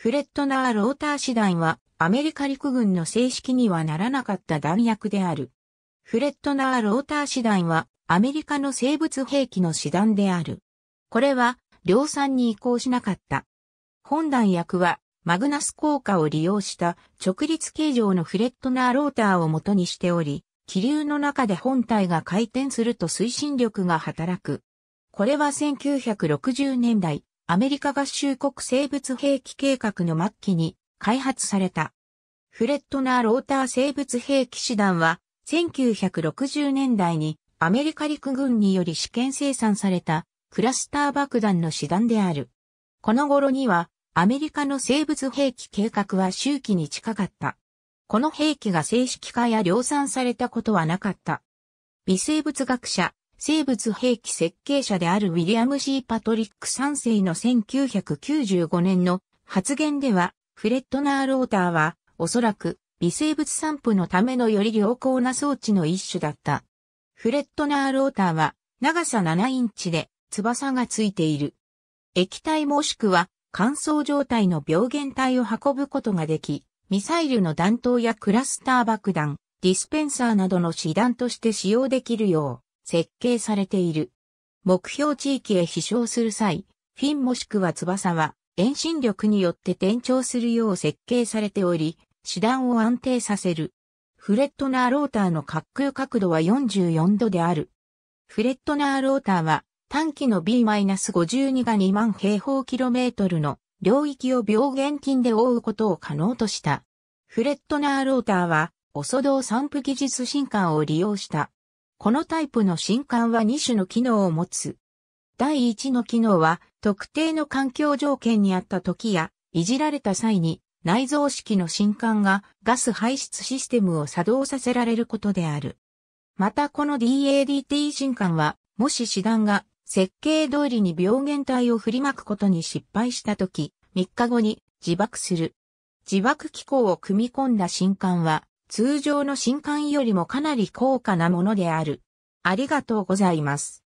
フレットナー・ローター師団はアメリカ陸軍の正式にはならなかった弾薬である。フレットナー・ローター師団はアメリカの生物兵器の師団である。これは量産に移行しなかった。本弾薬はマグナス効果を利用した直立形状のフレットナー・ローターを元にしており、気流の中で本体が回転すると推進力が働く。これは1960年代、アメリカ合衆国生物兵器計画の末期に開発された。フレットナー・ローター生物兵器師団は、1960年代にアメリカ陸軍により試験生産されたクラスター爆弾の師団である。この頃にはアメリカの生物兵器計画は周期に近かった。この兵器が正式化や量産されたことはなかった。微生物学者生物兵器設計者であるウィリアム・ C・ パトリック3世の1995年の発言では、フレットナー・ローターは、おそらく、微生物散布のためのより良好な装置の一種だった。フレットナー・ローターは、長さ7インチで、翼がついている。液体もしくは、乾燥状態の病原体を運ぶことができ、ミサイルの弾頭やクラスター爆弾、ディスペンサーなどの手段として使用できるよう、設計されている。目標地域へ飛翔する際、フィンもしくは翼は遠心力によって転調するよう設計されており、手段を安定させる。フレットナーローターの滑空角度は44度である。フレットナーローターは短期の B-52 が2万平方キロメートルの領域を病原菌で覆うことを可能とした。フレットナーローターは、オソドー散布技術進化を利用したこのタイプの新管は2種の機能を持つ。第1の機能は、特定の環境条件にあった時や、いじられた際に、内蔵式の新管がガス排出システムを作動させられることである。またこの DADT 新管は、もし師団が設計通りに病原体を振りまくことに失敗したとき、3日後に自爆する。自爆機構を組み込んだ新管は、通常の新刊よりもかなり高価なものである。ありがとうございます。